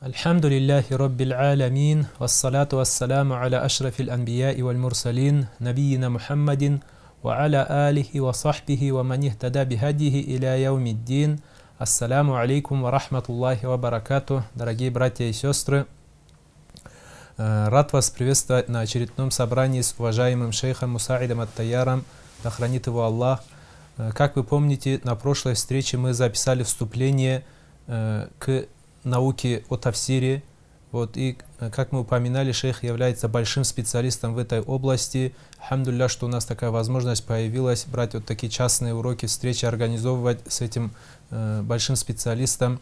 الحمد لله رب العالمين والصلاة والسلام على أشرف الأنبياء والمرسلين نبينا محمد وعلى آله وصحبه ومن اهتدى بهديه إلى يوم الدين السلام عليكم ورحمة الله وبركاته. дорогие братья и сестры. Э, рад вас приветствовать на очередном собрании с уважаемым шейхом Мусаидом Аттаяром, да хранит его Аллах. Э, как вы помните, на прошлой встрече мы записали вступление э, к науки о Тавсире. Вот, и, э, как мы упоминали, шейх является большим специалистом в этой области. Хамдулля, что у нас такая возможность появилась брать вот такие частные уроки, встречи организовывать с этим э, большим специалистом.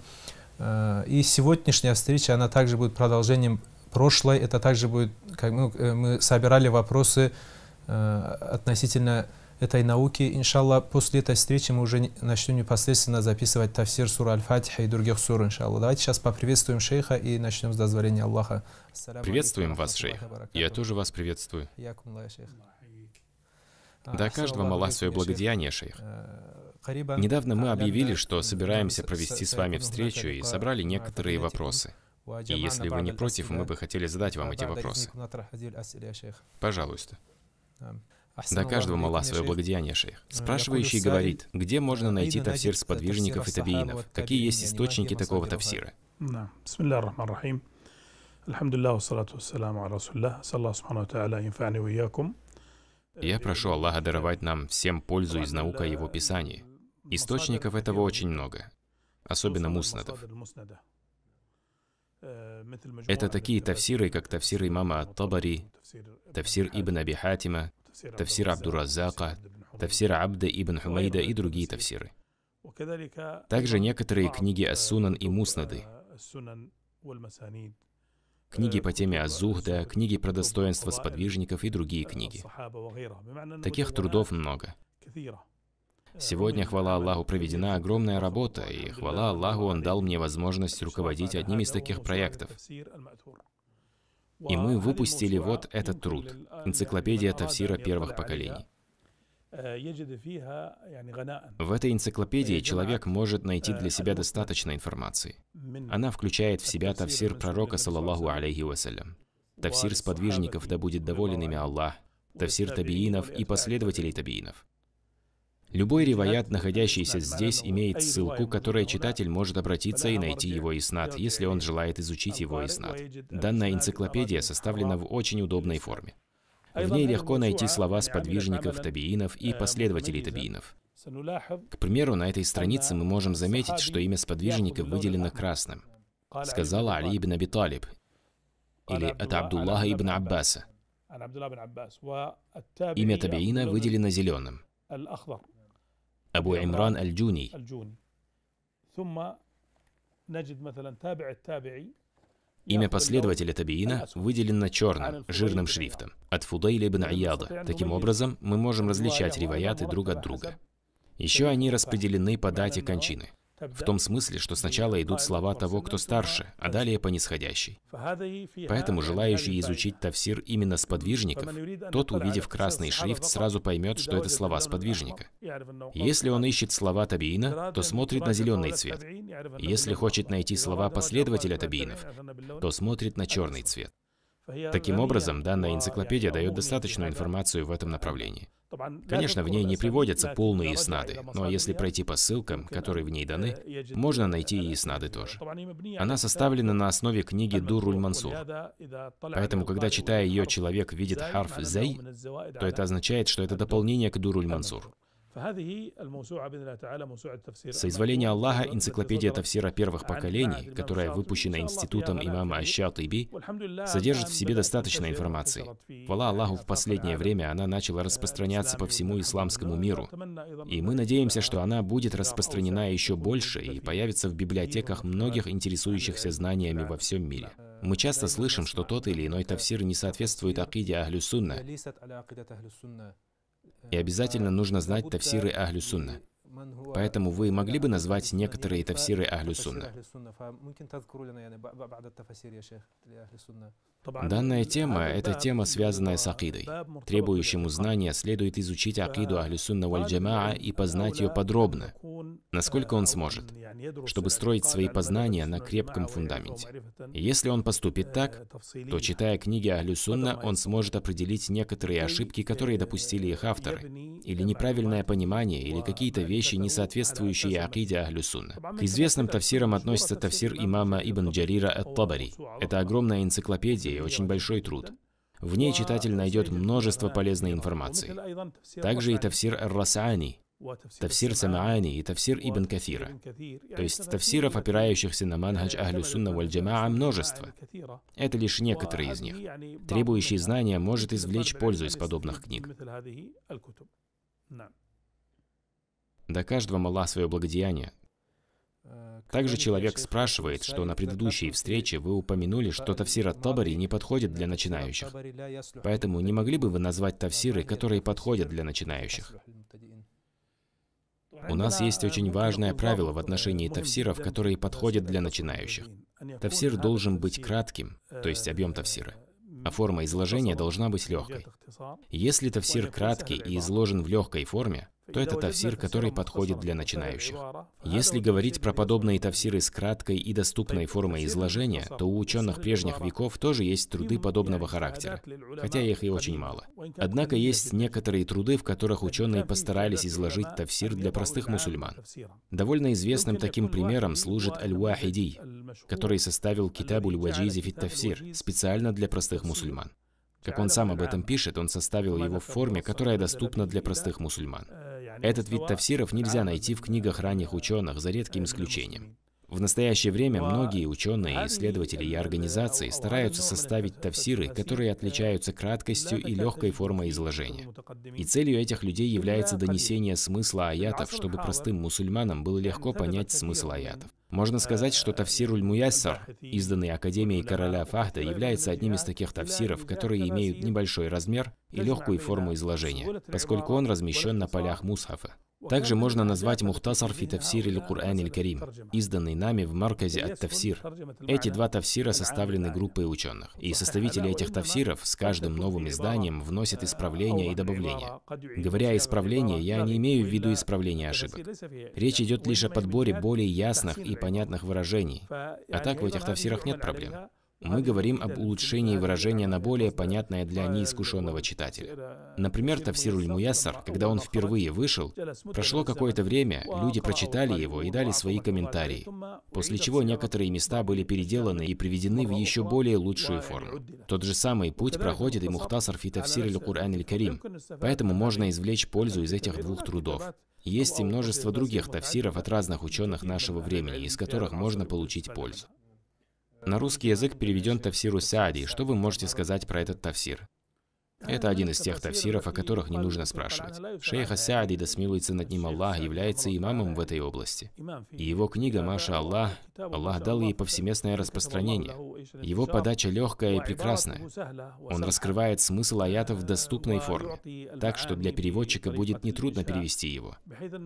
Э, и сегодняшняя встреча, она также будет продолжением прошлой. Это также будет, как ну, мы собирали вопросы э, относительно этой науки. Иншалла, после этой встречи мы уже начнем непосредственно записывать тафсир сура Аль-Фатиха и других сур, Иншалла, Давайте сейчас поприветствуем шейха и начнем с дозволения Аллаха. Приветствуем вас, шейх. Я тоже вас приветствую. Да а, каждого Аллах свое благодеяние, шейх. Э, Недавно мы а, объявили, что э, собираемся провести с вами встречу и собрали некоторые вопросы. И если вы не против, мы бы хотели задать вам эти вопросы. Пожалуйста. Да каждого Аллах свое благодеяние, шейх. Э, Спрашивающий говорит, где можно найти тафсир сподвижников и табиинов? Какие есть источники такого тафсира? Я прошу Аллаха даровать нам всем пользу из наука Его Писания. Источников этого очень много, особенно муснадов. Это такие тафсиры, как тафсир имама Табари, тафсир Ибн Аби Хатима, тафсир Абдуразака, тафсир Абда ибн Хумейда и другие тафсиры. Также некоторые книги э, Ассунан и Муснады, э, э, книги по теме Азухда, книги про достоинство сподвижников и другие книги. Таких трудов много. Сегодня, хвала Аллаху, проведена огромная работа, и хвала Аллаху, Он дал мне возможность руководить одним из таких проектов. И мы выпустили вот этот труд, энциклопедия Тавсира первых поколений. В этой энциклопедии э, человек может найти для э, себя достаточно информации. Она включает в себя тавсир пророка, саллаллаху алейхи вассалям, тавсир сподвижников, да будет доволен ими Аллах, тавсир табиинов и последователей табиинов. Любой риваят, находящийся здесь, имеет ссылку, к которой читатель может обратиться и найти его иснат, если он желает изучить его иснат. Данная энциклопедия составлена в очень удобной форме. В ней легко найти слова сподвижников табиинов и последователей табиинов. К примеру, на этой странице мы можем заметить, что имя сподвижника выделено красным. Сказала Али ибн Аби Талиб, или это Абдуллаха ибн Аббаса. Имя Табиина выделено зеленым. أبو عمران الجوني ثم نجد مثلا تابع التابعي Имя последователя Табиина выделено черным, жирным шрифтом, от Фудейли бен Аяда. Таким образом, мы можем различать риваяты друг от друга. Еще они распределены по дате кончины. В том смысле, что сначала идут слова того, кто старше, а далее по нисходящей. Поэтому желающий изучить тафсир именно с подвижников, тот, увидев красный шрифт, сразу поймет, что это слова с подвижника. Если он ищет слова табиина, то смотрит на зеленый а цвет. Если хочет найти слова последователя табиинов, то смотрит на черный цвет. Таким образом, данная энциклопедия дает достаточную информацию в этом направлении. Конечно, в ней не приводятся полные иснады, но если пройти по ссылкам, которые в ней э, даны, можно найти и иснады тоже. Она составлена на основе книги Дуруль Мансур. Э, Поэтому, когда читая ее, человек видит харф «зей», то это означает, что это э, дополнение к Дуруль Мансур. Соизволение Аллаха, энциклопедия тафсира первых поколений, которая выпущена институтом имама Ащатыби, содержит в себе достаточно информации. Хвала Аллаху, в последнее время она начала распространяться по всему исламскому миру. И мы надеемся, что она будет распространена еще больше и появится в библиотеках многих интересующихся знаниями во всем мире. Мы часто слышим, что тот или иной тафсир не соответствует акиде аль-сунна. И обязательно нужно знать тафсиры Ахлю Сунна. Поэтому вы могли бы назвать некоторые тафсиры Ахлю Сунна? Данная тема – это тема, связанная с акидой. Требующему знания следует изучить акиду Ахлюсунна Вальджамаа и познать ее подробно, насколько он сможет, чтобы строить свои познания на крепком фундаменте. если он поступит так, то, читая книги Ахлюсунна, он сможет определить некоторые ошибки, которые допустили их авторы, или неправильное понимание, или какие-то вещи, не соответствующие акиде Ахлюсунна. К известным тафсирам относится тафсир имама Ибн Джарира Ат-Табари. Это огромная энциклопедия, и очень большой труд. В ней читатель найдет множество полезной информации. Также и тавсир Ар-Расаани, тафсир Самаани и тавсир Ибн Кафира. То есть тавсиров, опирающихся на манхадж Ахлю Сунна валь Джамаа, множество. Это лишь некоторые из них. Требующий знания может извлечь пользу из подобных книг. Да каждому Аллах свое благодеяние, также человек спрашивает, что на предыдущей встрече вы упомянули, что тафсир от Табари не подходит для начинающих. Поэтому не могли бы вы назвать тафсиры, которые подходят для начинающих? У нас есть очень важное правило в отношении тафсиров, которые подходят для начинающих. Тафсир должен быть кратким, то есть объем тафсира а форма изложения должна быть легкой. Если тавсир краткий и изложен в легкой форме, то это тафсир, который подходит для начинающих. А Если говорить про подобные тафсиры с краткой и доступной формой изложения, то у ученых прежних веков тоже есть труды подобного характера, хотя их и очень мало. Однако есть некоторые труды, в которых ученые постарались изложить тафсир для простых мусульман. Довольно известным таким примером служит Аль-Вахиди, который составил Китабуль Ваджизи фит тафсир специально для простых мусульман. Как он сам об этом пишет, он составил его в форме, которая доступна для простых мусульман. Этот вид тафсиров нельзя найти в книгах ранних ученых, за редким исключением. В настоящее время многие ученые, исследователи и организации стараются составить тафсиры, которые отличаются краткостью и легкой формой изложения. И целью этих людей является донесение смысла аятов, чтобы простым мусульманам было легко понять смысл аятов. Можно сказать, что тафсир муяссар изданный Академией короля Фахда, является одним из таких тафсиров, которые имеют небольшой размер и легкую форму изложения, поскольку он размещен на полях Мусхафа. Также можно назвать Мухтасар фи тафсир или Кур'ан иль Карим, изданный нами в марказе от тафсир. Эти два тафсира составлены группой ученых, и составители этих тафсиров с каждым новым изданием вносят исправления и добавления. Говоря исправления, я не имею в виду исправления ошибок. Речь идет лишь о подборе более ясных и понятных выражений, а так в этих тафсирах нет проблем мы говорим об улучшении выражения на более понятное для неискушенного читателя. Например, Тафсир Муяссар, когда он впервые вышел, прошло какое-то время, люди прочитали его и дали свои комментарии, после чего некоторые места были переделаны и приведены в еще более лучшую форму. Тот же самый путь проходит и Мухтасар фи Тафсир Аль-Кур'ан Аль-Карим, поэтому можно извлечь пользу из этих двух трудов. Есть и множество других тафсиров от разных ученых нашего времени, из которых можно получить пользу. На русский язык переведен тафсиру Саади. Что вы можете сказать про этот тафсир? Это один из тех тафсиров, о которых не нужно спрашивать. Шейх Асяди, да смилуется над ним Аллах, является имамом в этой области. И его книга «Маша Аллах» Аллах дал ей повсеместное распространение. Его подача легкая и прекрасная. Он раскрывает смысл аятов в доступной форме, так что для переводчика будет нетрудно перевести его.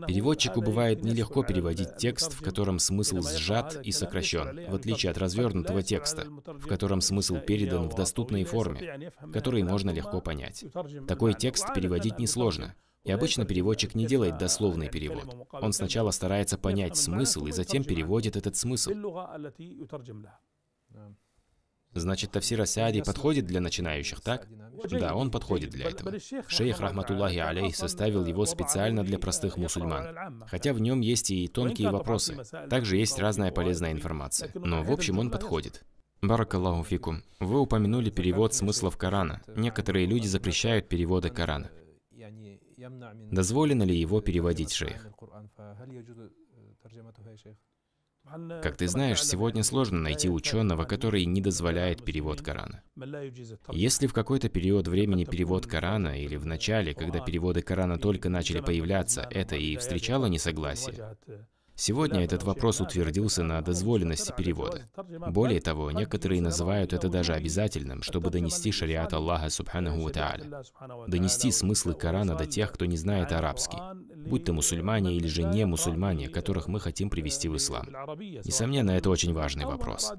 Переводчику бывает нелегко переводить текст, в котором смысл сжат и сокращен, в отличие от развернутого текста, в котором смысл передан в доступной форме, который можно легко понять. Такой текст переводить несложно. И обычно переводчик не делает дословный перевод. Он сначала старается понять смысл и затем переводит этот смысл. Значит, Тафсир Асяди подходит для начинающих, так? Да, он подходит для этого. Шейх Рахматуллахи Алей составил его специально для простых мусульман. Хотя в нем есть и тонкие вопросы. Также есть разная полезная информация. Но в общем он подходит. Баракаллаху фикум. Вы упомянули перевод смыслов Корана. Некоторые люди запрещают переводы Корана. Дозволено ли его переводить, шейх? Как ты знаешь, сегодня сложно найти ученого, который не дозволяет перевод Корана. Если в какой-то период времени перевод Корана или в начале, когда переводы Корана только начали появляться, это и встречало несогласие, Сегодня этот вопрос утвердился на дозволенности перевода. Более того, некоторые называют это даже обязательным, чтобы донести шариат Аллаха Субханаху Тааля. Донести смыслы Корана до тех, кто не знает арабский, будь то мусульмане или же не мусульмане, которых мы хотим привести в ислам. Несомненно, это очень важный вопрос.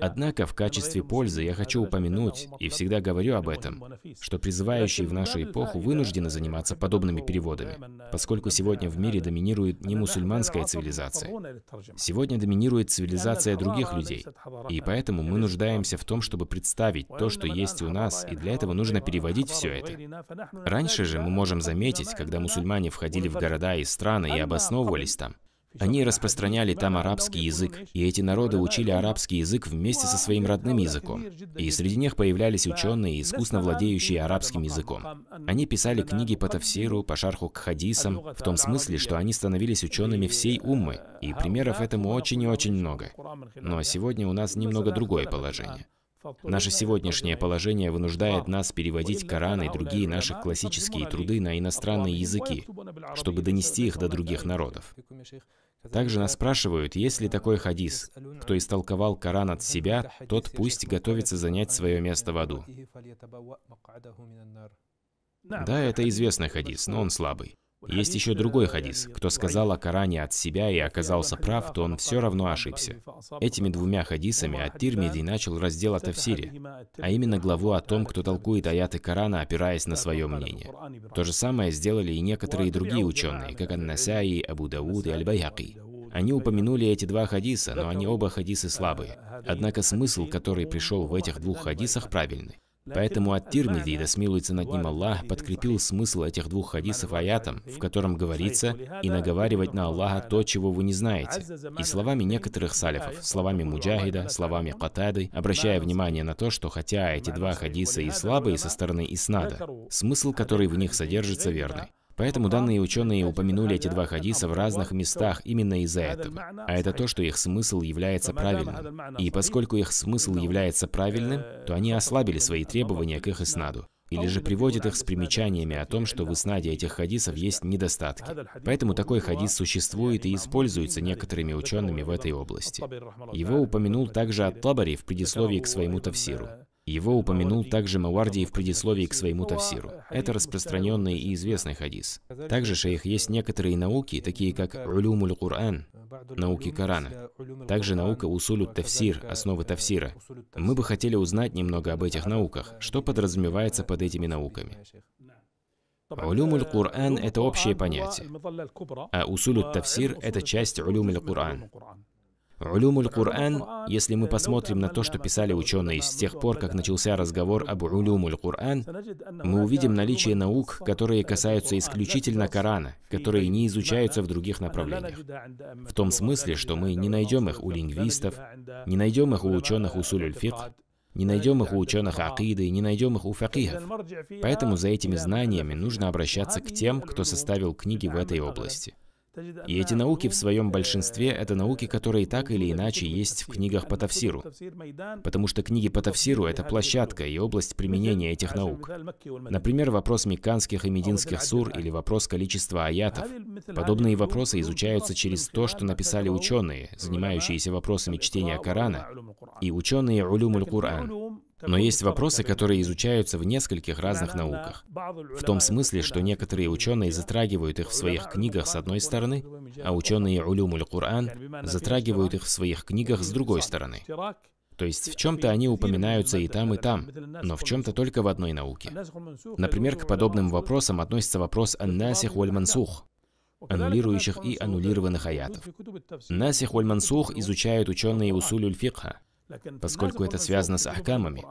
Однако в качестве пользы я хочу упомянуть, и всегда говорю об этом, что призывающие в нашу эпоху вынуждены заниматься подобными переводами, поскольку сегодня в мире доминирует не мусульманская цивилизация, цивилизации. Сегодня доминирует цивилизация других людей, и поэтому мы нуждаемся в том, чтобы представить то, что есть у нас, и для этого нужно переводить все это. Раньше же мы можем заметить, когда мусульмане входили в города и страны и обосновывались там, они распространяли там арабский язык, и эти народы учили арабский язык вместе со своим родным языком. И среди них появлялись ученые, искусно владеющие арабским языком. Они писали книги по тафсиру, по шарху к хадисам, в том смысле, что они становились учеными всей уммы, и примеров этому очень и очень много. Но сегодня у нас немного другое положение. Наше сегодняшнее положение вынуждает нас переводить Коран и другие наши классические труды на иностранные языки, чтобы донести их до других народов. Также нас спрашивают, есть ли такой хадис, кто истолковал Коран от себя, тот пусть готовится занять свое место в аду. Да, это известный хадис, но он слабый. Есть еще другой хадис. Кто сказал о Коране от себя и оказался прав, то он все равно ошибся. Этими двумя хадисами Ат-Тирмиди начал раздел о Тавсире, а именно главу о том, кто толкует аяты Корана, опираясь на свое мнение. То же самое сделали и некоторые другие ученые, как Ан-Насаи, Абу Дауд и Аль-Байяки. Они упомянули эти два хадиса, но они оба хадисы слабые. Однако смысл, который пришел в этих двух хадисах, правильный. Поэтому Ат-Тирмиди, да смилуется над ним Аллах, подкрепил смысл этих двух хадисов аятом, в котором говорится «и наговаривать на Аллаха то, чего вы не знаете», и словами некоторых салифов, словами Муджахида, словами Катады, обращая внимание на то, что хотя эти два хадиса и слабые со стороны Иснада, смысл, который в них содержится, верный. Поэтому данные ученые упомянули эти два хадиса в разных местах именно из-за этого. А это то, что их смысл является правильным. И поскольку их смысл является правильным, то они ослабили свои требования к их иснаду или же приводит их с примечаниями о том, что в иснаде этих хадисов есть недостатки. Поэтому такой хадис существует и используется некоторыми учеными в этой области. Его упомянул также Ат-Табари в предисловии к своему тавсиру. Его упомянул также Мавардии в предисловии к своему тафсиру. Это распространенный и известный хадис. Также шейх есть некоторые науки, такие как улюмуль Кур'ан, науки Корана. Также наука усулю тафсир, основы тафсира. Мы бы хотели узнать немного об этих науках. Что подразумевается под этими науками? Улюмуль Кур'ан – это общее понятие, а усулю тафсир – это часть улюмуль Кур'ан. Улюмуль Кур'ан, если мы э, посмотрим на то, что писали ученые с тех пор, как начался разговор об Улюмуль Кур'ан, мы увидим наличие наук, которые касаются исключительно Корана, которые не изучаются в других направлениях. В том смысле, что мы не найдем их у лингвистов, не найдем их у ученых усуль фикх не найдем их у ученых акиды, не найдем их у факихов. Поэтому за этими знаниями нужно обращаться к тем, кто составил книги в этой области. И эти науки в своем большинстве — это науки, которые так или иначе есть в книгах по тафсиру. Потому что книги по тафсиру — это площадка и область применения этих наук. Например, вопрос мекканских и мединских сур или вопрос количества аятов. Подобные вопросы изучаются через то, что написали ученые, занимающиеся вопросами чтения Корана, и ученые улюмуль Кур'ан. Но есть вопросы, которые изучаются в нескольких разных науках. В том смысле, что некоторые ученые затрагивают их в своих книгах с одной стороны, а ученые улюмуль Кур'ан затрагивают их в своих книгах с другой стороны. То есть в чем-то они упоминаются и там, и там, но в чем-то только в одной науке. Например, к подобным вопросам относится вопрос «Аннасих валь мансух» аннулирующих и аннулированных аятов. Насих валь мансух изучают ученые усулюль фикха, поскольку это связано с ахкамами.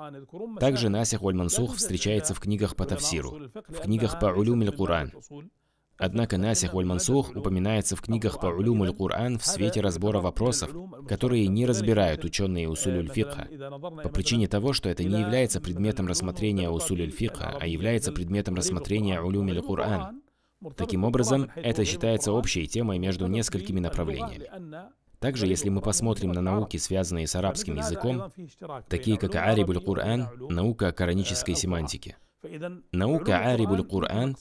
Также Насих Валь-Мансух встречается в книгах по Тавсиру, в книгах по Улюмиль Куран. Однако Насих Валь-Мансух упоминается в книгах по Улюмуль Куран в свете разбора вопросов, которые не разбирают ученые усулюль фикха, по причине того, что это не является предметом рассмотрения усулюль фикха, а является предметом рассмотрения Улюмиль Куран. Таким образом, это считается общей темой между несколькими направлениями. Также, если мы посмотрим на науки, связанные с арабским языком, такие как Арибуль Кур'ан, наука о коранической семантике. Наука Арибуль Кур'ан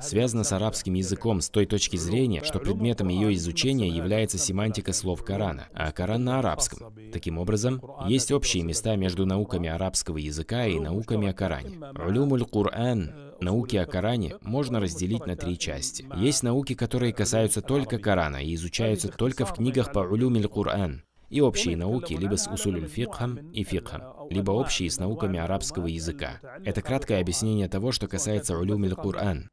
связана с арабским языком с той точки зрения, что предметом ее изучения является семантика слов Корана, а Коран на арабском. Таким образом, есть общие места между науками арабского языка и науками о Коране. Улюмуль Кур'ан Науки о Коране можно разделить на три части. Есть науки, которые касаются только Корана и изучаются только в книгах по улюмиль Кур'ан, и общие науки либо с усулюль фикхом и фикхом, либо общие с науками арабского языка. Это краткое объяснение того, что касается улюмиль Кур'ан,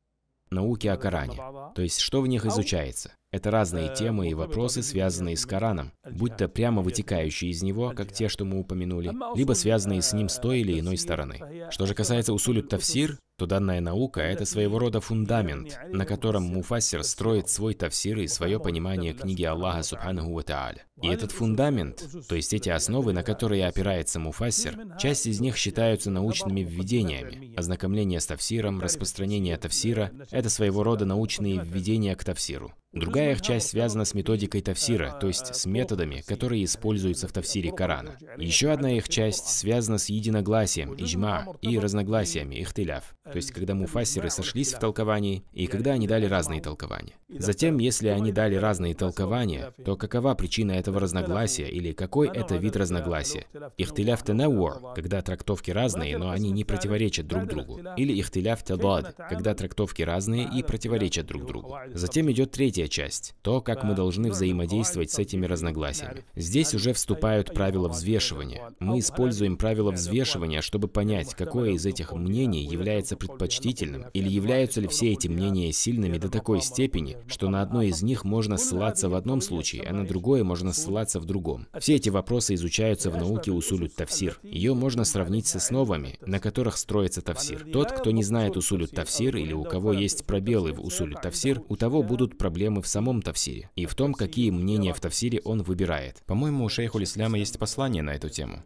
науки о Коране, то есть что в них изучается. Это разные э, темы и вопросы, связанные с Кораном, будь то прямо вытекающие из него, как те, что мы упомянули, либо связанные с ним с той или э, иной стороны. Что же касается усулю тавсир, то данная наука — это своего рода фундамент, на котором Муфассир строит свой тавсир и свое понимание книги Аллаха Субханаху Ва Тааля. И этот фундамент, то есть эти основы, на которые опирается Муфассир, часть из них считаются научными введениями. Ознакомление с тавсиром, распространение тавсира — это своего рода научные введения к тавсиру. Другая их часть связана с методикой тафсира, то есть с методами, которые используются в тафсире Корана. Еще одна их часть связана с единогласием, иджма, и разногласиями, ихтиляв. То есть, когда муфасеры сошлись в толковании, и когда они дали разные толкования. Затем, если они дали разные толкования, то какова причина этого разногласия или какой это вид разногласия? Ихтиляф танаур, когда трактовки разные, но они не противоречат друг другу. Или ихтиляф тадад, когда трактовки разные и противоречат друг другу. Затем идет третья часть, то, как мы должны взаимодействовать с этими разногласиями. Здесь уже вступают правила взвешивания. Мы используем правила взвешивания, чтобы понять, какое из этих мнений является является предпочтительным, или являются ли все эти мнения сильными до такой степени, что на одно из них можно ссылаться в одном случае, а на другое можно ссылаться в другом. Все эти вопросы изучаются в науке усулют тафсир. Ее можно сравнить с основами, на которых строится тафсир. Тот, кто не знает усулют тафсир или у кого есть пробелы в усулют тафсир, у того будут проблемы в самом тафсире и в том, какие мнения в тафсире он выбирает. По-моему, у шейху Ислама есть послание на эту тему.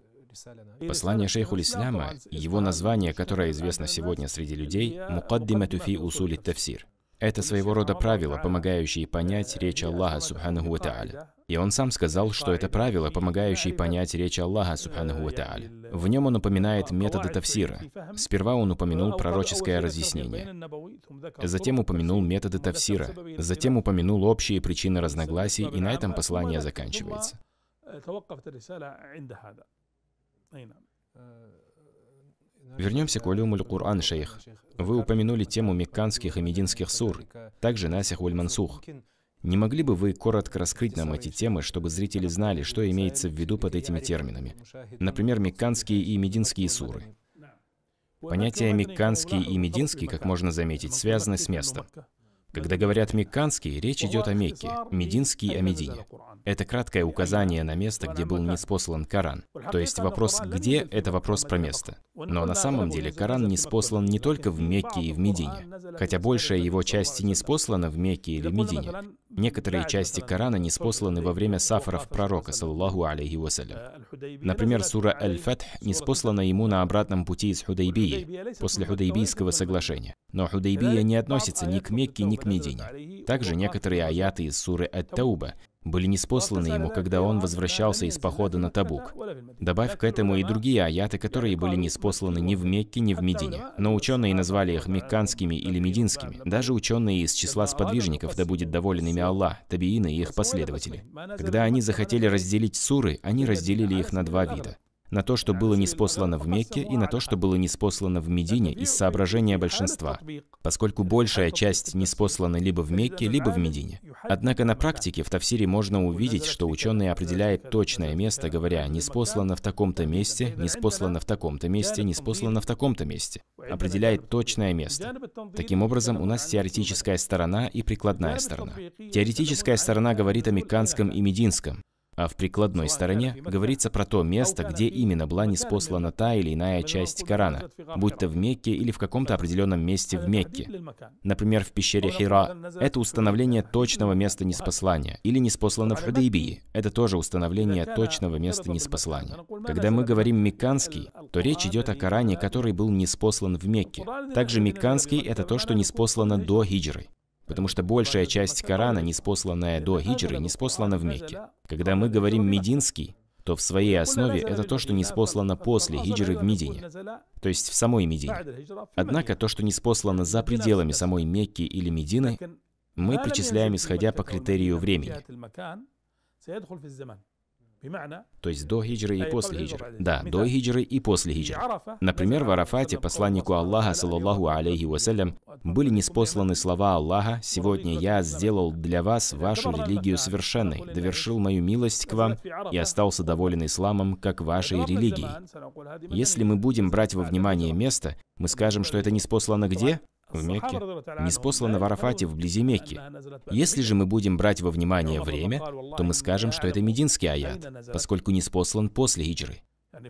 Послание шейху Исляма, его название, которое известно сегодня среди людей, «Мукаддима туфи усули тафсир». Это своего рода правила, помогающие понять речь Аллаха Субханаху Тааля. И он сам сказал, что это правило, помогающее понять речь Аллаха Субханаху Тааля. В нем он упоминает методы тафсира. Сперва он упомянул пророческое разъяснение. Затем упомянул методы тафсира. Затем упомянул общие причины разногласий, и на этом послание заканчивается. Вернемся к улюмуль Кур'ан, шейх. Вы упомянули тему мекканских и мединских сур, также Насих уль Мансух. Не могли бы вы коротко раскрыть нам эти темы, чтобы зрители знали, что имеется в виду под этими терминами? Например, мекканские и мединские суры. Понятия «мекканский» и «мединский», как можно заметить, связаны с местом. Когда говорят «мекканский», речь идет о Мекке, «мединский» о Медине. Это краткое указание на место, где был неспослан Коран. То есть вопрос «где» — это вопрос про место. Но на самом деле Коран не спослан не только в Мекке и в Медине. Хотя большая его часть не спослана в Мекке или Медине. Некоторые части Корана не спосланы во время сафаров пророка, саллаху алейхи вассалям. Например, сура Аль-Фатх не спослана ему на обратном пути из Худайбии, после Худайбийского соглашения. Но Худайбия не относится ни к Мекке, ни к Медине. Также некоторые аяты из суры Ат-Тауба были неспосланы ему, когда он возвращался из похода на Табук. Добавь к этому и другие аяты, которые были неспосланы ни в Мекке, ни в Медине. Но ученые назвали их мекканскими или мединскими. Даже ученые из числа сподвижников, да будет доволен ими Аллах, табиины и их последователи. Когда они захотели разделить суры, они разделили их на два вида на то, что было неспослано в Мекке, и на то, что было неспослано в Медине из соображения большинства, поскольку большая часть неспослана либо в Мекке, либо в Медине. Однако на практике в тавсире можно увидеть, что ученый определяет точное место, говоря «неспослано в таком-то месте», «неспослано в таком-то месте», «неспослано в таком-то месте». Определяет точное место. Таким образом, у нас теоретическая сторона и прикладная сторона. Теоретическая сторона говорит о мекканском и мединском, а в прикладной стороне говорится про то место, где именно была неспослана та или иная часть Корана, будь то в Мекке или в каком-то определенном месте в Мекке. Например, в пещере Хира. Это установление точного места неспослания. Или неспослано в Худейбии. Это тоже установление точного места неспослания. Когда мы говорим «мекканский», то речь идет о Коране, который был неспослан в Мекке. Также «мекканский» — это то, что неспослано до хиджры потому что большая часть Корана, неспосланная до хиджры, неспослана в Мекке. Когда мы говорим «мединский», то в своей основе это то, что не спослано после хиджры в Медине, то есть в самой Медине. Однако то, что не спослано за пределами самой Мекки или Медины, мы причисляем, исходя по критерию времени. То есть до хиджры и э, после хиджры. Да, до хиджры и после хиджры. Например, в Арафате посланнику Аллаха, саллаллаху алейхи вассалям, были неспосланы слова Аллаха «Сегодня я сделал для вас вашу религию совершенной, довершил мою милость к вам и остался доволен исламом, как вашей религией». Если мы будем брать во внимание место, мы скажем, что это неспослано где? в Мекке, не неспослана в Арафате вблизи Мекки. Если же мы будем брать во внимание время, то мы скажем, что это мединский аят, поскольку неспослан после хиджры.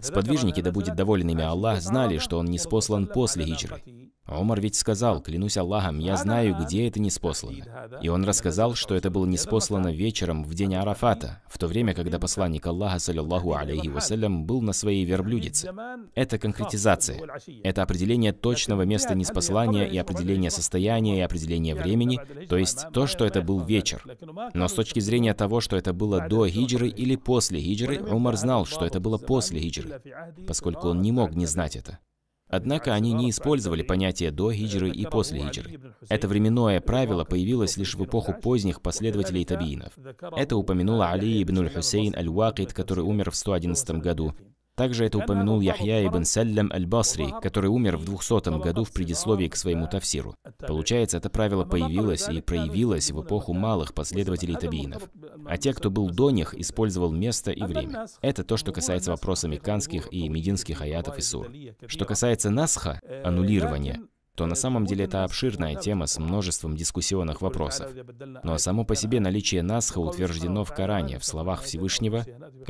Сподвижники, да будет доволен ими Аллах, знали, что он не спослан после хиджры. А Омар ведь сказал, клянусь Аллахом, я знаю, где это неспослано. И он рассказал, что это было неспослано вечером в день Арафата, в то время, когда посланник Аллаха, саллиллаху алейхи вассалям, был на своей верблюдице. Это конкретизация. Это определение точного места неспослания и определение состояния и определение времени, то есть то, что это был вечер. Но с точки зрения того, что это было до хиджры или после хиджры, Умар знал, что это было после хиджры, поскольку он не мог не знать это. Однако они не использовали понятия «до хиджры» и «после хиджры». Это временное правило появилось лишь в эпоху поздних последователей табиинов. Это упомянул Али ибн Аль-Хусейн Аль-Вакид, который умер в 111 году. Также это упомянул Яхья ибн Саллям Аль-Басри, который умер в 200 году в предисловии к своему тафсиру. Получается, это правило появилось и проявилось в эпоху малых последователей табиинов а те, кто был до них, использовал место и время. Это то, что касается вопроса мекканских и мединских аятов и сур. Что касается насха, аннулирования, то на самом деле это обширная тема с множеством дискуссионных вопросов. Но само по себе наличие Насха утверждено в Коране, в словах Всевышнего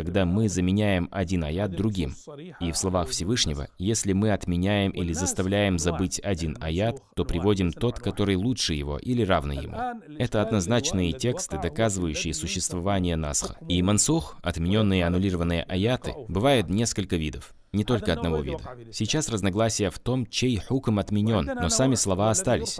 когда мы заменяем один аят другим. И в словах Всевышнего, если мы отменяем или заставляем забыть один аят, то приводим тот, который лучше его или равный ему. Это однозначные тексты, доказывающие существование Насха. И мансух, отмененные и аннулированные аяты, бывают несколько видов не только одного вида. Сейчас разногласия в том, чей хуком отменен, но сами слова остались.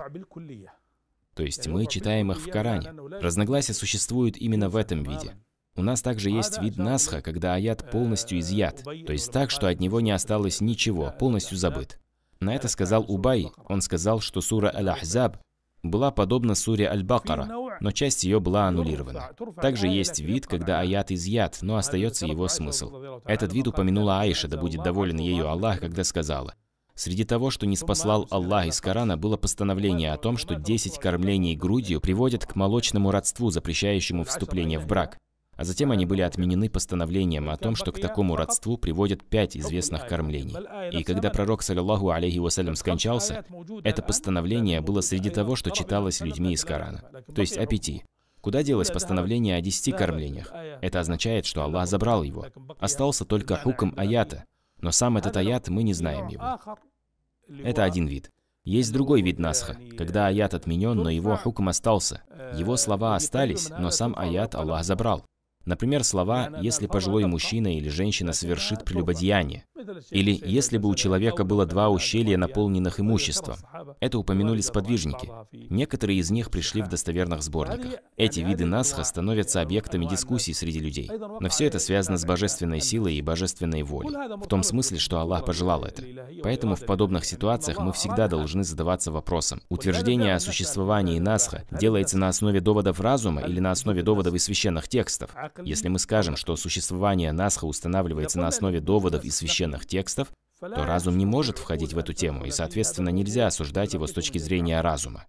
То есть мы читаем их в Коране. Разногласия существуют именно в этом виде. У нас также а, есть вид насха, когда аят полностью э, изъят, э, то есть так, что от него не осталось ничего, полностью забыт. На э, это сказал Убай. Он сказал, что сура Аль-Ахзаб была подобна суре Аль-Бакара, но часть ее была аннулирована. Также есть вид, когда аят изъят, но остается его смысл. Этот вид упомянула Аиша, да будет доволен ею Аллах, когда сказала, Среди того, что не спаслал Аллах из Корана, было постановление о том, что 10 кормлений грудью приводят к молочному родству, запрещающему вступление в брак. А затем они были отменены постановлением о том, что к такому родству приводят пять известных кормлений. И когда пророк, саллиллаху алейхи вассалям, скончался, это постановление было среди того, что читалось людьми из Корана. То есть о пяти. Куда делось постановление о десяти кормлениях? Это означает, что Аллах забрал его. Остался только хуком аята. Но сам этот аят, мы не знаем его. Это один вид. Есть другой вид насха, когда аят отменен, но его хукм остался. Его слова остались, но сам аят Аллах забрал. Например, слова «если пожилой мужчина или женщина совершит прелюбодеяние», или «если бы у человека было два ущелья, наполненных имуществом». Это упомянули сподвижники. Некоторые из них пришли в достоверных сборниках. Эти виды насха становятся объектами дискуссий среди людей. Но все это связано с божественной силой и божественной волей. В том смысле, что Аллах пожелал это. Поэтому в подобных ситуациях мы всегда должны задаваться вопросом. Утверждение о существовании насха делается на основе доводов разума или на основе доводов из священных текстов? Если мы скажем, что существование Насха устанавливается на основе доводов из священных текстов, то разум не может входить в эту тему, и, соответственно, нельзя осуждать его с точки зрения разума.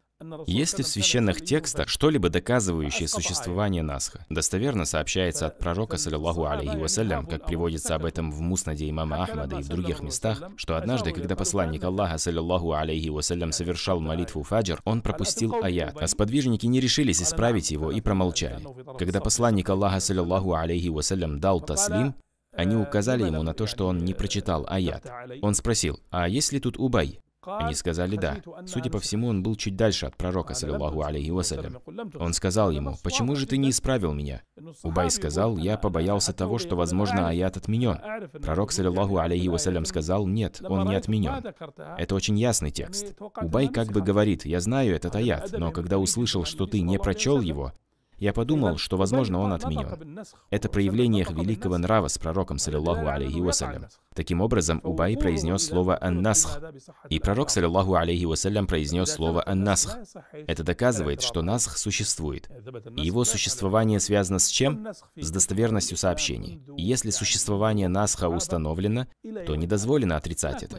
Если в священных текстах что-либо доказывающее существование Насха? Достоверно сообщается от пророка, саллиллаху алейхи вассалям, как а приводится об этом в Муснаде имама Ахмада и в других местах, что однажды, когда посланник Аллаха, саллиллаху алейхи вассалям, совершал молитву фаджр, он пропустил аят, а сподвижники не решились исправить его и промолчали. Когда посланник Аллаха, саллиллаху алейхи вассалям, дал таслим, они указали э, ему на то, что он не прочитал аят. Он спросил, а есть ли тут Убай? Они сказали «да». Судя по всему, он был чуть дальше от пророка, саллиллаху алейхи вассалям. Он сказал ему, «Почему же ты не исправил меня?» Убай сказал, «Я побоялся того, что, возможно, аят отменен». Пророк, саллиллаху алейхи вассалям, сказал, «Нет, он не отменен». Это очень ясный текст. Убай как бы говорит, «Я знаю этот аят, но когда услышал, что ты не прочел его, я подумал, что, возможно, он отменен. Это проявление их великого нрава с пророком, саллиллаху алейхи вассалям. Таким образом, Убай произнес слово «ан-насх», и пророк, саллиллаху алейхи вассалям, произнес слово «ан-насх». Это доказывает, что насх существует. И его существование связано с чем? С достоверностью сообщений. И если существование насха установлено, то не дозволено отрицать это.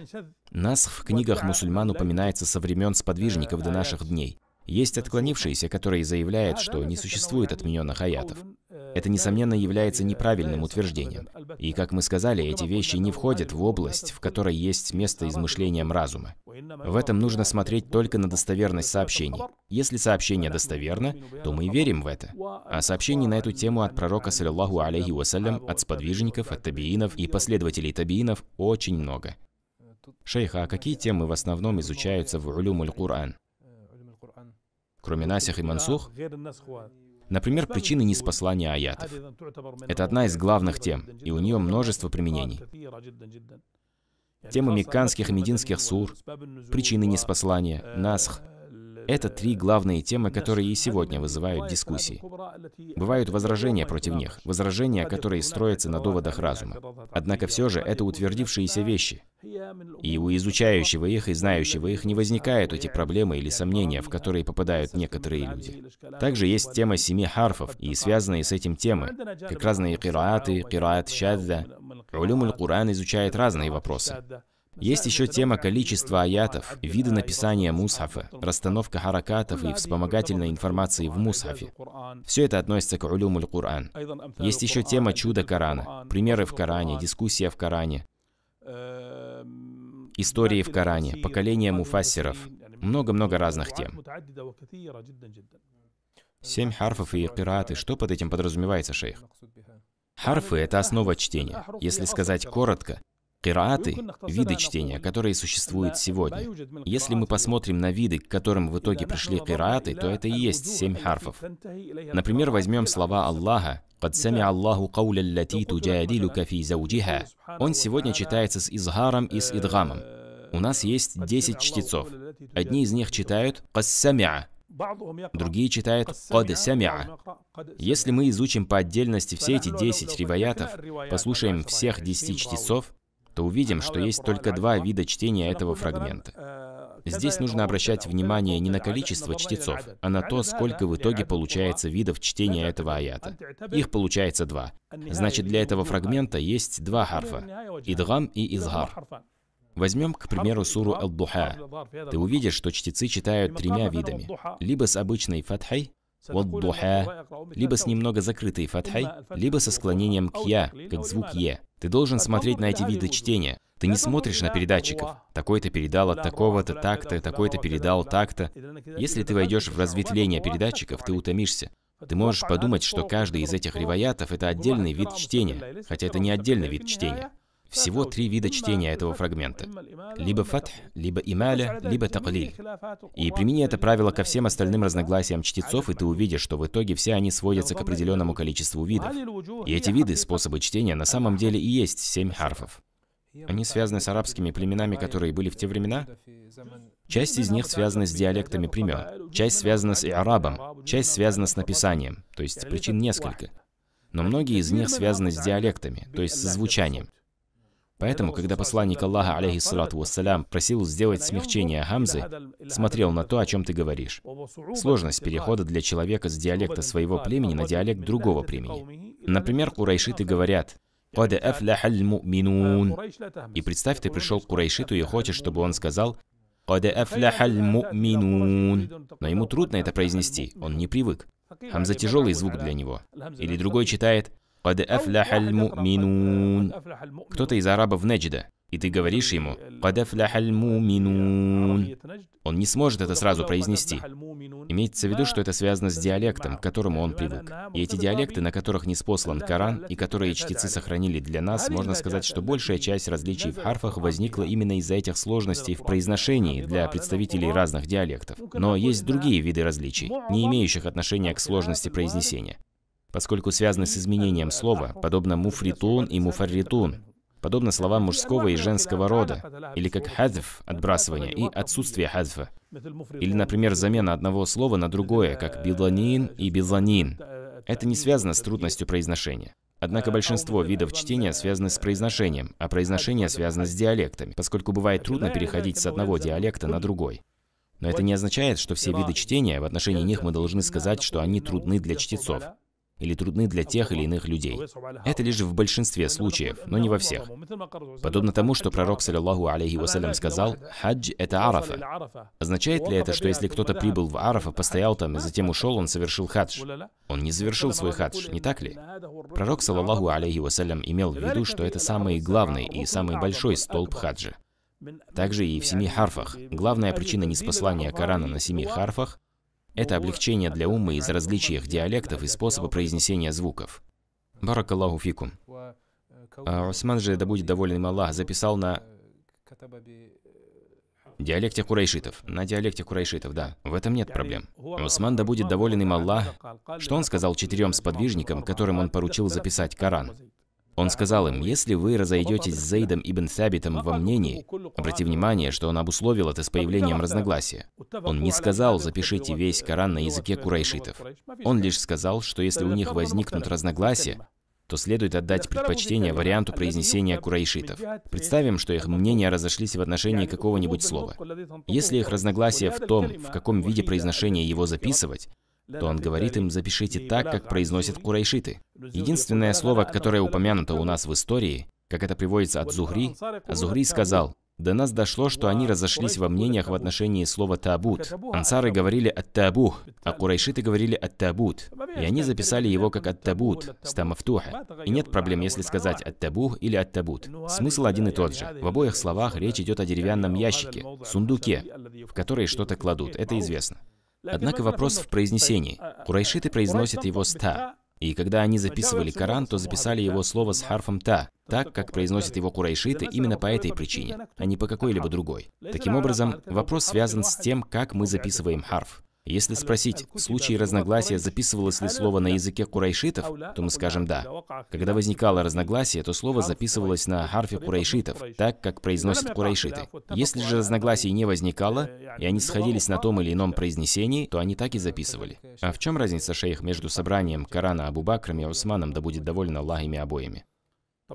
Насх в книгах мусульман упоминается со времен сподвижников до наших дней. Есть отклонившиеся, которые заявляют, что не существует отмененных аятов. Это, несомненно, является неправильным утверждением. И, как мы сказали, эти вещи не входят в область, в которой есть место измышлениям разума. В этом нужно смотреть только на достоверность сообщений. Если сообщение достоверно, то мы верим в это. А сообщений на эту тему от пророка, саллиллаху алейхи вассалям, от сподвижников, от табиинов и последователей табиинов очень много. Шейха, а какие темы в основном изучаются в улюмуль Кур'ан? кроме Насих и Мансух, Например, причины неспослания аятов. Это одна из главных тем, и у нее множество применений. Темы мекканских и мединских сур, причины неспослания, насх, это три главные темы, которые и сегодня вызывают дискуссии. Бывают возражения против них, возражения, которые строятся на доводах разума. Однако все же это утвердившиеся вещи. И у изучающего их и знающего их не возникают эти проблемы или сомнения, в которые попадают некоторые люди. Также есть тема семи харфов и связанные с этим темы, как разные кирааты, кираат шадда. Улюмуль Куран изучает разные вопросы. Есть еще тема количества аятов, виды написания мусхафа, расстановка харакатов и вспомогательной информации в мусхафе. Все это относится к улюмуль Кур'ан. Есть еще тема чуда Корана, примеры в Коране, дискуссия в Коране, истории в Коране, поколение муфассеров, много-много разных тем. Семь харфов и пираты. Что под этим подразумевается, шейх? Харфы – это основа чтения. Если сказать коротко, Кирааты – виды чтения, которые существуют сегодня. Если мы посмотрим на виды, к которым в итоге пришли кирааты, то это и есть семь харфов. Например, возьмем слова Аллаха, «Кад самя Аллаху кауля лати туджадилюка фи зауджиха». Он сегодня читается с изгаром и с э, идгамом. У нас э, есть 10 чтецов. Одни из них читают «Кассамя», Другие читают «Кад Если мы изучим по отдельности все эти 10 риваятов, послушаем всех 10 чтецов, то увидим, что есть только два вида чтения этого фрагмента. Э, Здесь нужно обращать э, внимание не на количество чтецов, а на то, сколько в итоге получается видов чтения этого аята. Их получается два. Значит, для этого фрагмента есть два харфа – Идгам и Изгар. Возьмем, к примеру, суру Ал-Духа. Ты увидишь, что чтецы читают тремя видами. Либо с обычной фатхой, вот либо с немного закрытой фатхой, либо со склонением к я, как звук е. Ты должен смотреть на эти виды чтения. Ты не смотришь на передатчиков. Такой-то передал от такого-то так-то, такой-то передал так-то. Если ты войдешь в разветвление передатчиков, ты утомишься. Ты можешь подумать, что каждый из этих реваятов — это отдельный вид чтения, хотя это не отдельный вид чтения. Всего три вида чтения этого фрагмента. Либо фатх, либо ималя, либо таклиль. И примени это правило ко всем остальным разногласиям чтецов, и ты увидишь, что в итоге все они сводятся к определенному количеству видов. И эти виды, способы чтения, на самом деле и есть семь харфов. Они связаны с арабскими племенами, которые были в те времена? Часть из них связана с диалектами племен, часть связана с арабом, часть связана с написанием, то есть причин несколько. Но многие из них связаны с диалектами, то есть со звучанием. Поэтому, когда посланник Аллаха, алейхиссалату вассалям, просил сделать смягчение Хамзы, смотрел на то, о чем ты говоришь. Сложность перехода для человека с диалекта своего племени на диалект другого племени. Например, курайшиты говорят, «Кад афляхаль муминун». И представь, ты пришел к курайшиту и хочешь, чтобы он сказал «Кад афляхаль муминун». Но ему трудно это произнести, он не привык. Хамза тяжелый звук для него. Или другой читает «Кад афляхаль муминун». Кто-то из арабов Неджда. И ты говоришь ему «Кад афляхаль муминун». Он не сможет это сразу произнести. Имеется в виду, что это связано с диалектом, к которому он привык. И эти диалекты, на которых не спослан Коран, и которые чтецы сохранили для нас, можно сказать, что большая часть различий в харфах возникла именно из-за этих сложностей в произношении для представителей разных диалектов. Но есть другие виды различий, не имеющих отношения к сложности произнесения поскольку связаны с изменением слова, подобно муфритун и муфарритун, подобно словам мужского и женского рода, или как хадф – отбрасывание и отсутствие хадфа, или, например, замена одного слова на другое, как биланин и биланин. Это не связано с трудностью произношения. Однако большинство видов чтения связаны с произношением, а произношение связано с диалектами, поскольку бывает трудно переходить с одного диалекта на другой. Но это не означает, что все виды чтения, в отношении них мы должны сказать, что они трудны для чтецов или трудны для тех или иных людей. Это лишь в большинстве случаев, но не во всех. Подобно тому, что пророк, саллиллаху алейхи вассалям, сказал, «Хадж – это арафа». Означает ли это, что если кто-то прибыл в арафа, постоял там и затем ушел, он совершил хадж? Он не завершил свой хадж, не так ли? Пророк, саллиллаху алейхи вассалям, имел в виду, что это самый главный и самый большой столб хаджа. Также и в семи харфах. Главная причина неспослания Корана на семи харфах – это облегчение для ума из различий диалектов и способа произнесения звуков. Барак фикум. А Усман же, да будет доволен Аллах, записал на диалекте курайшитов. На диалекте курайшитов, да. В этом нет проблем. Усман, да будет доволен им Аллах, что он сказал четырем сподвижникам, которым он поручил записать Коран. Он сказал им, если вы разойдетесь с Зейдом ибн Сабитом во мнении, обрати внимание, что он обусловил это с появлением разногласия. Он не сказал, запишите весь Коран на языке курайшитов. Он лишь сказал, что если у них возникнут разногласия, то следует отдать предпочтение варианту произнесения курайшитов. Представим, что их мнения разошлись в отношении какого-нибудь слова. Если их разногласие в том, в каком виде произношения его записывать, то он говорит им, запишите так, как произносят курайшиты. Единственное слово, которое упомянуто у нас в истории, как это приводится от Зухри, а Зухри сказал, до нас дошло, что они разошлись во мнениях в отношении слова «табут». Ансары говорили от табух а курайшиты говорили от табут И они записали его как от табут с «тамафтуха». И нет проблем, если сказать от табух или от табут Смысл один и тот же. В обоих словах речь идет о деревянном ящике, сундуке, в который что-то кладут. Это известно. Однако вопрос в произнесении. Курайшиты произносят его с «та». И когда они записывали Коран, то записали его слово с харфом «та», так, как произносят его курайшиты именно по этой причине, а не по какой-либо другой. Таким образом, вопрос связан с тем, как мы записываем харф. Если спросить, в случае разногласия записывалось ли слово на языке курайшитов, то мы скажем «да». Когда возникало разногласие, то слово записывалось на харфе курайшитов, так, как произносят курайшиты. Если же разногласий не возникало, э, э, и они ну, сходились на том или ином произнесении, то они так и э, записывали. А в чем разница, шейх, между собранием Корана Абу Бакром и Усманом, да будет доволен Аллах ими обоими?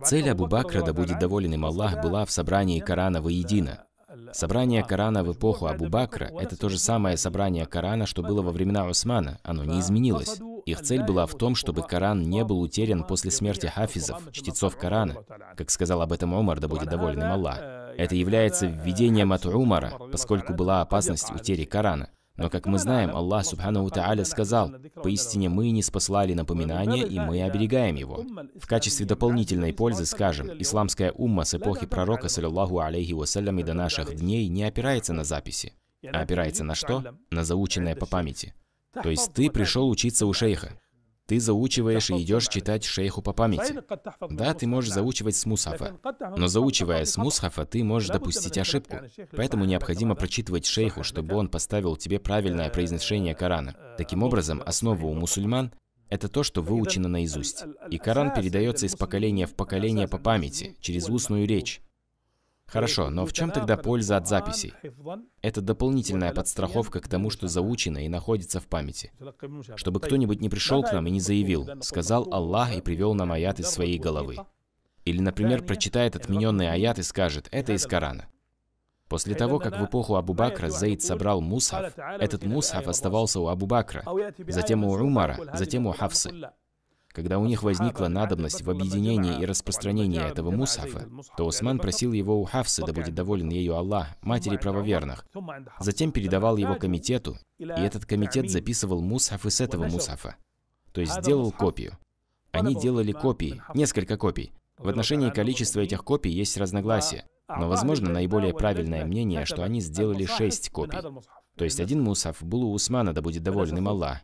Цель Абу Бакра, да будет доволен им Аллах, была в собрании Корана воедино, Собрание Корана в эпоху Абу Бакра – это то же самое собрание Корана, что было во времена Усмана. Оно не изменилось. Их цель была в том, чтобы Коран не был утерян после смерти хафизов, чтецов Корана. Как сказал об этом Умар, да будет доволен им Аллах. Это является введением от Умара, поскольку была опасность утери Корана. Но, как мы знаем, Аллах Субхану Тааля сказал, «Поистине мы не спаслали напоминание, и мы оберегаем его». В качестве дополнительной пользы скажем, исламская умма с эпохи пророка, саллиллаху алейхи вассалям, и до наших дней не опирается на записи, а опирается на что? На заученное по памяти. То есть ты пришел учиться у шейха. Ты заучиваешь и идешь читать шейху по памяти. Да, ты можешь заучивать с мусхафа, но заучивая с мусхафа, ты можешь допустить ошибку. Поэтому необходимо прочитывать шейху, чтобы он поставил тебе правильное произношение э, Корана. Э, Таким образом, основа у мусульман – это то, что выучено наизусть. Э, и Коран передается из поколения в поколение по памяти, через устную речь. Хорошо, но в чем тогда польза от записей? Это дополнительная подстраховка к тому, что заучено и находится в памяти. Чтобы кто-нибудь не пришел к нам и не заявил, сказал Аллах и привел нам аят из своей головы. Или, например, прочитает отмененный аят и скажет, это из Корана. После того, как в эпоху Абу Бакра Заид собрал мусхав, этот мусхав оставался у Абу Бакра, затем у Умара, затем у Хавсы. Когда у них возникла надобность в объединении и распространении этого мусафа, то Усман просил его у Хафсы, да будет доволен ею Аллах, матери правоверных. Затем передавал его комитету, и этот комитет записывал мусаф из этого мусафа, То есть сделал копию. Они делали копии, несколько копий. В отношении количества этих копий есть разногласия, но, возможно, наиболее правильное мнение, что они сделали шесть копий. То есть один мусаф был у Усмана, да будет доволен им Аллах.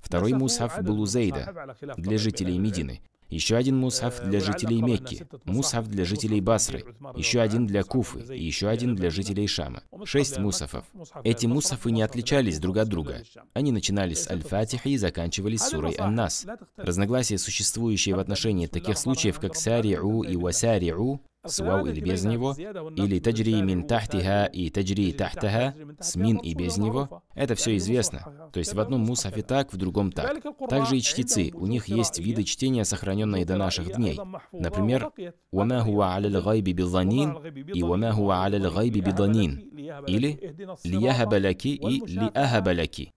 Второй мусхаф был у Зейда для жителей Медины. Еще один мусхаф э, для жителей Мекки, мусхаф для жителей Басры, еще один для Куфы и еще один для жителей Шама. Шесть мусафов. Эти мусафы не отличались друг от друга. Они начинались с Аль-Фатиха и заканчивались сурой Ан-Нас. Разногласия, существующие в отношении таких случаев, как Сари'у и Васари'у, с или без него, или таджри мин тахтиха и таджри тахтаха, с мин и без него, это все известно. То есть в одном мусафе так, в другом так. Также и чтецы, у них есть виды чтения, сохраненные до наших дней. Например, «Вама хуа аляль гайби бидданин» и «Вама хуа аляль гайби бидданин» или «Лияхабаляки» и «Лиахабаляки».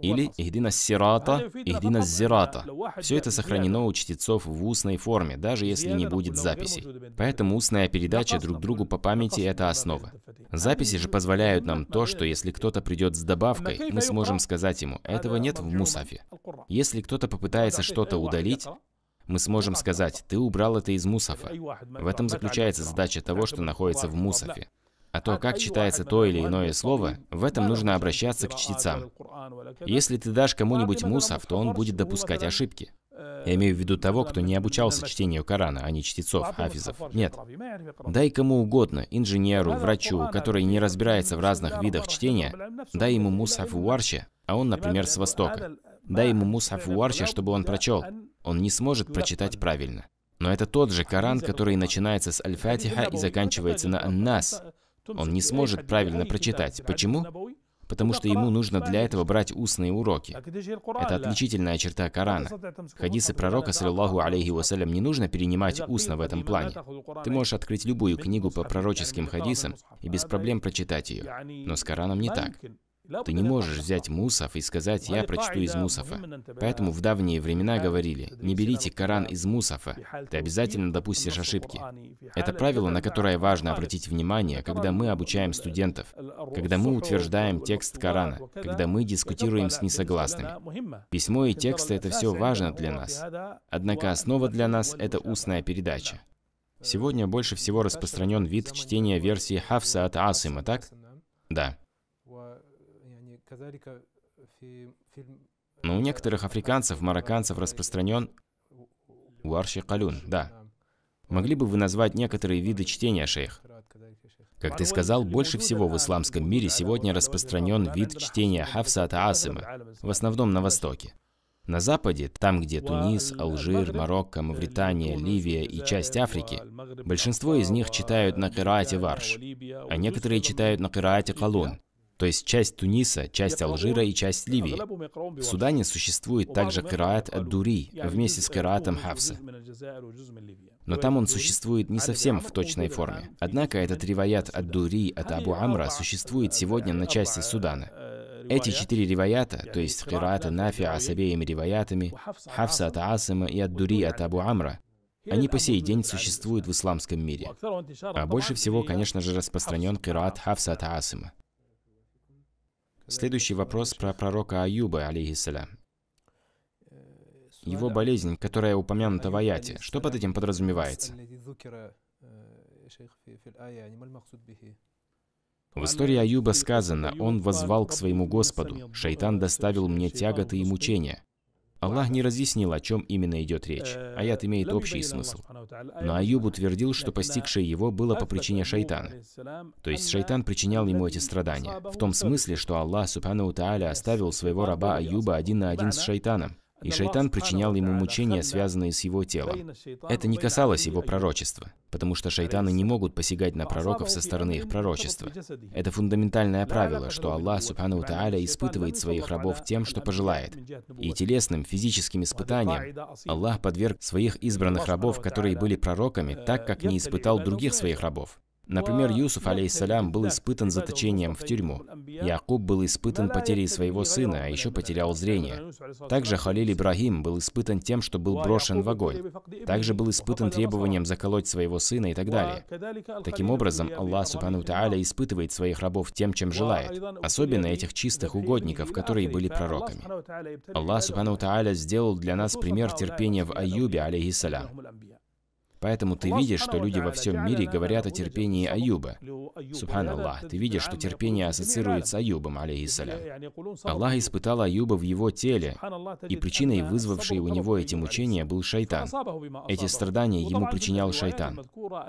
Или «Ихдина сирата», «Ихдина зирата». Все это сохранено у чтецов в устной форме, даже если не будет записей. Поэтому устная передача друг другу по памяти – это основа. Записи же позволяют нам то, что если кто-то придет с добавкой, мы сможем сказать ему «этого нет в Мусафе». Если кто-то попытается что-то удалить, мы сможем сказать «ты убрал это из Мусафа». В этом заключается задача того, что находится в Мусафе. А то, как читается то или иное слово, в этом нужно обращаться к чтецам. Если ты дашь кому-нибудь мусав, то он будет допускать ошибки. Я имею в виду того, кто не обучался чтению Корана, а не чтецов, афизов. Нет. Дай кому угодно, инженеру, врачу, который не разбирается в разных видах чтения, дай ему мусав Уарча, а он, например, с Востока. Дай ему мусав Уарча, чтобы он прочел. Он не сможет прочитать правильно. Но это тот же Коран, который начинается с Аль-Фатиха и заканчивается на нас. Он не сможет правильно прочитать. Почему? Потому что ему нужно для этого брать устные уроки. Это отличительная черта Корана. Хадисы пророка, саллиллаху алейхи вассалям, не нужно перенимать устно в этом плане. Ты можешь открыть любую книгу по пророческим хадисам и без проблем прочитать ее. Но с Кораном не так. Ты не можешь взять мусав и сказать «я прочту из мусафа». Поэтому в давние времена говорили «не берите Коран из мусафа, э, ты обязательно допустишь ошибки». Это правило, на которое важно обратить внимание, э, э, когда мы обучаем студентов, когда мы утверждаем текст Корана, когда мы дискутируем с несогласными. Письмо и тексты – это все важно для нас. Однако основа для нас – это устная передача. Сегодня больше всего распространен вид чтения версии Хафса от Асима, так? Да. Э, э, Но ну, у некоторых африканцев, марокканцев распространен уарши калюн, да. Могли бы вы назвать некоторые виды чтения, шейх? Как ты сказал, больше всего в исламском мире сегодня распространен вид чтения Хафса от Асима, в основном на Востоке. На Западе, там где Тунис, Алжир, Марокко, Мавритания, Ливия и часть Африки, большинство из них читают на Кираате Варш, а некоторые читают на Кираате Калун то есть часть Туниса, часть Алжира и часть Ливии. В Судане существует также Кираат Ад-Дури вместе с Кираатом Хавса. Но там он существует не совсем в точной форме. Однако этот риваят Ад-Дури от Абу Амра существует сегодня на части Судана. Эти четыре риваята, то есть Хирата Нафиа с обеими риваятами, Хавса от Асима и от дури от Абу Амра, они по сей день существуют в исламском мире. А больше всего, конечно же, распространен Кираат Хавса от Асима. Следующий вопрос про пророка Аюба, алейхиссалям. Его болезнь, которая упомянута в аяте, что под этим подразумевается? В истории Аюба сказано, он возвал к своему Господу, «Шайтан доставил мне тяготы и мучения». Аллах не разъяснил, о чем именно идет речь. Аят имеет э, общий смысл. Но Аюб утвердил, что постигшее его было по причине шайтана. То есть шайтан причинял ему эти страдания. В том смысле, что Аллах, Субхану Тааля, оставил своего раба Аюба один на один с шайтаном и шайтан причинял ему мучения, связанные с его телом. Это не касалось его пророчества, потому что шайтаны не могут посягать на а пророков со стороны их пророчества. Это фундаментальное правило, что Аллах, Субхану Тааля, испытывает своих рабов тем, что пожелает. И телесным, физическим испытанием Аллах подверг своих избранных рабов, которые были пророками, так, как э, не испытал других ну, своих рабов. Например, Юсуф, алейхиссалям, был испытан заточением в тюрьму. Якуб был испытан потерей своего сына, а еще потерял зрение. Также Халиль Ибрагим был испытан тем, что был брошен в огонь. Также был испытан требованием заколоть своего сына и так далее. Таким образом, Аллах Субхану Тааля испытывает своих рабов тем, чем желает. Особенно этих чистых угодников, которые были пророками. Аллах Субхану Тааля сделал для нас пример терпения в Аюбе, алейхиссалям. Поэтому ты видишь, что люди во всем мире говорят о терпении Аюба. Субханаллах, ты видишь, что терпение ассоциирует с Аюбом, алейхиссалям. Аллах испытал Аюба в его теле, и причиной, вызвавшей у него эти мучения, был шайтан. Эти страдания ему причинял шайтан.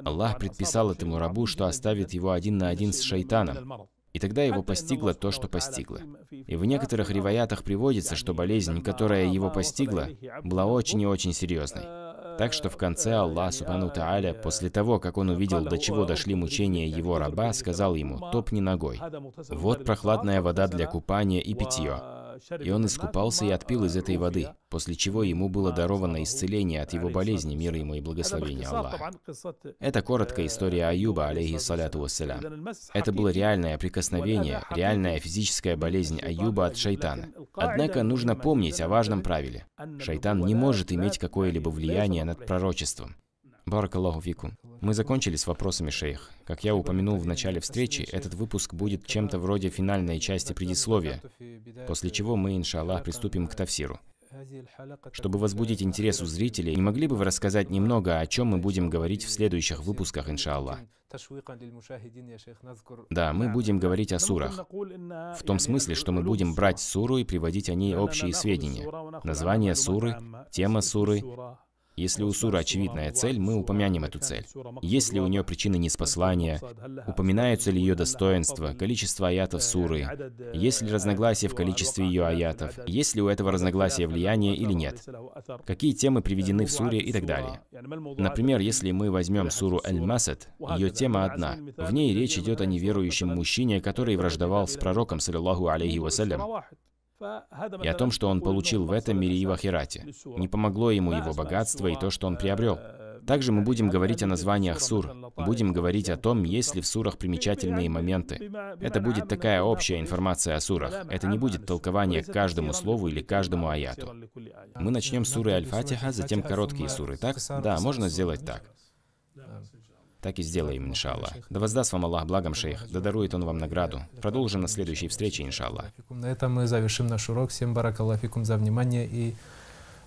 Аллах предписал этому рабу, что оставит его один на один с шайтаном, и тогда его постигло то, что постигло. И в некоторых ревоятах приводится, что болезнь, которая его постигла, была очень и очень серьезной. Э, так что в конце Аллах Субхану Тааля, после того, как он увидел, до чего дошли мучения его раба, сказал ему, топни ногой. Вот прохладная вода для купания и питье. И он искупался и отпил из э, этой воды, после чего ему было даровано исцеление от его болезни, мир ему и благословение Аллаха. Это э, короткая история Аюба, алейхи алейхиссаляту вассалям. Это было реальное прикосновение, реальная физическая болезнь Аюба от шайтана. Однако нужно помнить о важном правиле. Шайтан не может иметь какое-либо влияние над пророчеством. Баракаллаху фикум. Мы закончили с вопросами шейх. Как я упомянул в начале встречи, этот выпуск будет чем-то вроде финальной части предисловия, после чего мы, иншаллах, приступим к тафсиру. Чтобы возбудить интерес у зрителей, не могли бы вы рассказать немного, о чем мы будем говорить в следующих выпусках, иншаллах? Да, мы будем говорить о сурах. В том смысле, что мы будем брать суру и приводить о ней общие сведения. Название суры, тема суры, если у суры очевидная цель, мы упомянем эту цель. Есть ли у нее причины неспослания, упоминаются ли ее достоинства, количество аятов суры, есть ли разногласие в количестве ее аятов, есть ли у этого разногласия влияние или нет, какие темы приведены в суре и так далее. Например, если мы возьмем суру Аль-Масад, ее тема одна. В ней речь идет о неверующем мужчине, который враждовал с пророком, саллиллаху алейхи вассалям и о том, что он получил в этом мире и в Ахирате. Не помогло ему его богатство и то, что он э, приобрел. Также мы будем говорить о названиях сур, будем говорить о том, есть ли в сурах примечательные моменты. Это будет такая общая информация о сурах, это не будет толкование к каждому слову или каждому аяту. Мы начнем с суры Аль-Фатиха, затем короткие суры, так? Да, можно сделать так. Так и сделаем, иншалла. Да воздаст вам Аллах благом, шейх. Да дарует он вам награду. Продолжим на следующей встрече, иншалла. На этом мы завершим наш урок. Всем баракаллафикум за внимание и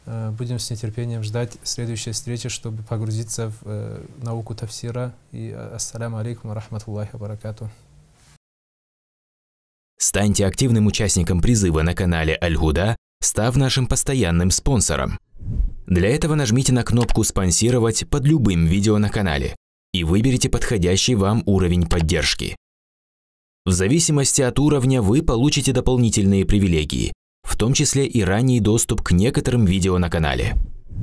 э, будем с нетерпением ждать следующей встречи, чтобы погрузиться в э, науку тафсира. И э, ассаляму алейкум рахматуллахи баракату. Станьте активным участником призыва на канале Аль-Гуда, став нашим постоянным спонсором. Для этого нажмите на кнопку «Спонсировать» под любым видео на канале и выберите подходящий вам уровень поддержки. В зависимости от уровня вы получите дополнительные привилегии, в том числе и ранний доступ к некоторым видео на канале.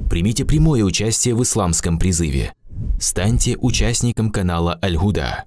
Примите прямое участие в исламском призыве. Станьте участником канала Аль-Гуда.